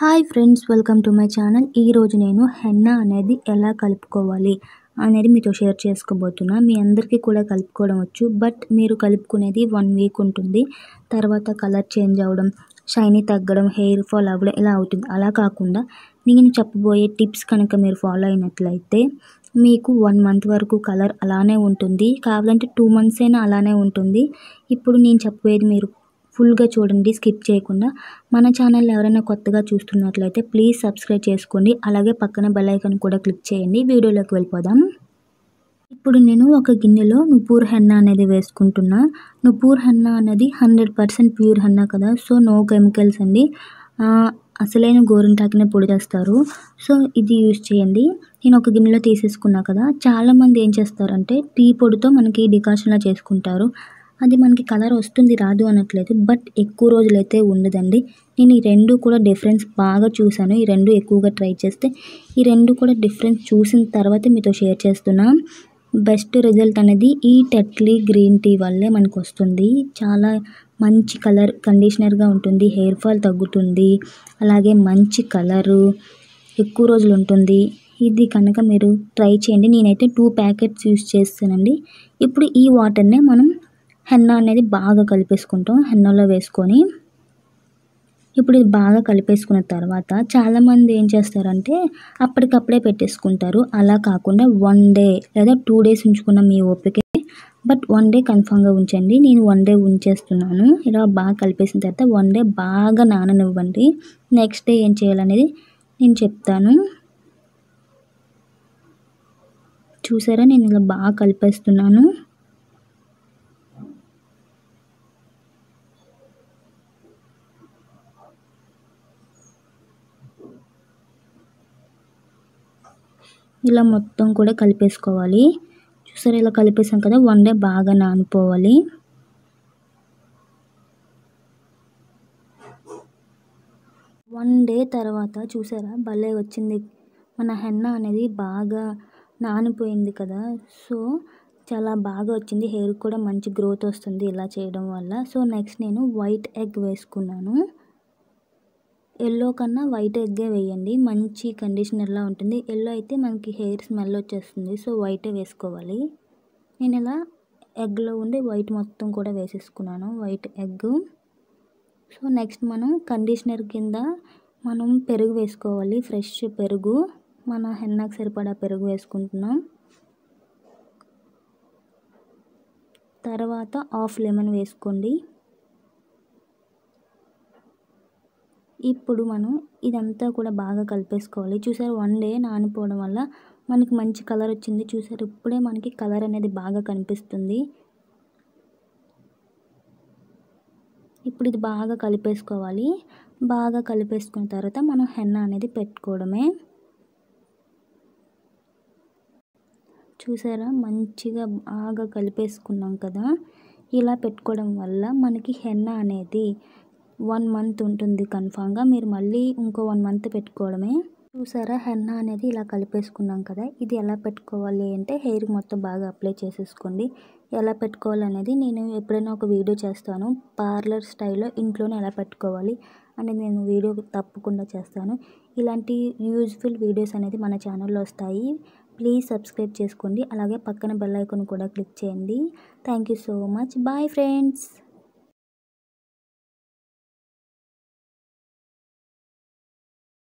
hi friends welcome to my channel ఈరోజు నేను henna అనేది ఎలా కలుపుకోవాలి అనేది మీతో షేర్ చేసుకోబోతున్నా మీ అందరికీ కూడా కలుపుకోవడం వచ్చు బట్ మీరు కలుపుకునేది వన్ వీక్ ఉంటుంది తర్వాత కలర్ చేంజ్ అవ్వడం షైనీ తగ్గడం హెయిర్ ఫాల్ అవ్వడం ఇలా అవుతుంది అలా కాకుండా నేను చెప్పబోయే టిప్స్ కనుక మీరు ఫాలో అయినట్లయితే మీకు వన్ మంత్ వరకు కలర్ అలానే ఉంటుంది కావాలంటే టూ మంత్స్ అయినా అలానే ఉంటుంది ఇప్పుడు నేను చెప్పేది మీరు ఫుల్గా చూడండి స్కిప్ చేయకుండా మన ఛానల్ ఎవరైనా కొత్తగా చూస్తున్నట్లయితే ప్లీజ్ సబ్స్క్రైబ్ చేసుకోండి అలాగే పక్కన బెల్లైకన్ కూడా క్లిక్ చేయండి వీడియోలోకి వెళ్ళిపోదాం ఇప్పుడు నేను ఒక గిన్నెలో నుపూర్ హెన్నా అనేది వేసుకుంటున్నా నుపూర్ హెన్నా అనేది హండ్రెడ్ పర్సెంట్ ప్యూర్ హెన్నా కదా సో నో కెమికల్స్ అండి అసలైన గోరింటాకినే పొడి చేస్తారు సో ఇది యూజ్ చేయండి నేను ఒక గిన్నెలో తీసేసుకున్నా కదా చాలామంది ఏం చేస్తారంటే టీ పొడితో మనకి డికాషన్లా చేసుకుంటారు అది మనకి కలర్ వస్తుంది రాదు అనట్లేదు బట్ ఎక్కువ రోజులైతే ఉండదండి నేను ఈ రెండు కూడా డిఫరెన్స్ బాగా చూశాను ఈ రెండు ఎక్కువగా ట్రై చేస్తే ఈ రెండు కూడా డిఫరెన్స్ చూసిన తర్వాత మీతో షేర్ చేస్తున్నాను బెస్ట్ రిజల్ట్ అనేది ఈ టెట్లీ గ్రీన్ టీ వల్లే మనకు వస్తుంది చాలా మంచి కలర్ కండిషనర్గా ఉంటుంది హెయిర్ ఫాల్ తగ్గుతుంది అలాగే మంచి కలరు ఎక్కువ రోజులు ఉంటుంది ఇది కనుక మీరు ట్రై చేయండి నేనైతే టూ ప్యాకెట్స్ యూస్ చేస్తానండి ఇప్పుడు ఈ వాటర్నే మనం హెన్నా అనేది బాగా కలిపేసుకుంటాం హెన్నలో వేసుకొని ఇప్పుడు ఇది బాగా కలిపేసుకున్న తర్వాత చాలామంది ఏం చేస్తారంటే అప్పటికప్పుడే పెట్టేసుకుంటారు అలా కాకుండా వన్ డే లేదా టూ డేస్ ఉంచుకున్న మీ ఓపిక బట్ వన్ డే కన్ఫామ్గా ఉంచండి నేను వన్ డే ఉంచేస్తున్నాను ఇలా బాగా కలిపేసిన తర్వాత వన్ డే బాగా నాననివ్వండి నెక్స్ట్ డే ఏం చేయాలనేది నేను చెప్తాను చూసారా నేను ఇలా బాగా కలిపేస్తున్నాను ఇలా మొత్తం కూడా కలిపేసుకోవాలి చూసారు ఇలా కలిపేసాం కదా వన్ డే బాగా నానిపోవాలి వన్ డే తర్వాత చూసారా భలే వచ్చింది మన హెన్న అనేది బాగా నానిపోయింది కదా సో చాలా బాగా వచ్చింది హెయిర్ కూడా మంచి గ్రోత్ వస్తుంది ఇలా చేయడం వల్ల సో నెక్స్ట్ నేను వైట్ ఎగ్ వేసుకున్నాను ఎల్లో కన్నా వైట్ ఎగ్గే వేయండి మంచి కండిషనర్లా ఉంటుంది ఎల్లో అయితే మనకి హెయిర్ స్మెల్ వచ్చేస్తుంది సో వైటే వేసుకోవాలి నేను ఇలా ఎగ్లో ఉండి వైట్ మొత్తం కూడా వేసేసుకున్నాను వైట్ ఎగ్ సో నెక్స్ట్ మనం కండిషనర్ కింద మనం పెరుగు వేసుకోవాలి ఫ్రెష్ పెరుగు మన హెన్నకు సరిపడా పెరుగు వేసుకుంటున్నాం తర్వాత హాఫ్ లెమన్ వేసుకోండి ఇప్పుడు మనం ఇదంతా కూడా బాగా కలిపేసుకోవాలి చూసారు వన్ డే నానిపోవడం వల్ల మనకి మంచి కలర్ వచ్చింది చూసారు ఇప్పుడే మనకి కలర్ అనేది బాగా కనిపిస్తుంది ఇప్పుడు ఇది బాగా కలిపేసుకోవాలి బాగా కలిపేసుకున్న తర్వాత మనం హెన్న అనేది పెట్టుకోవడమే చూసారా మంచిగా బాగా కలిపేసుకున్నాం కదా ఇలా పెట్టుకోవడం వల్ల మనకి హెన్న అనేది వన్ మంత్ ఉంటుంది కన్ఫామ్గా మీరు మళ్ళీ ఇంకో వన్ మంత్ పెట్టుకోవడమే చూసారా హెన్నా అనేది ఇలా కలిపేసుకున్నాం కదా ఇది ఎలా పెట్టుకోవాలి అంటే హెయిర్ మొత్తం బాగా అప్లై చేసేసుకోండి ఎలా పెట్టుకోవాలనేది నేను ఎప్పుడైనా ఒక వీడియో చేస్తాను పార్లర్ స్టైల్లో ఇంట్లోనే ఎలా పెట్టుకోవాలి అనేది నేను వీడియో తప్పకుండా చేస్తాను ఇలాంటి యూజ్ఫుల్ వీడియోస్ అనేది మన ఛానల్లో వస్తాయి ప్లీజ్ సబ్స్క్రైబ్ చేసుకోండి అలాగే పక్కన బెల్లైకన్ కూడా క్లిక్ చేయండి thank you so much bye friends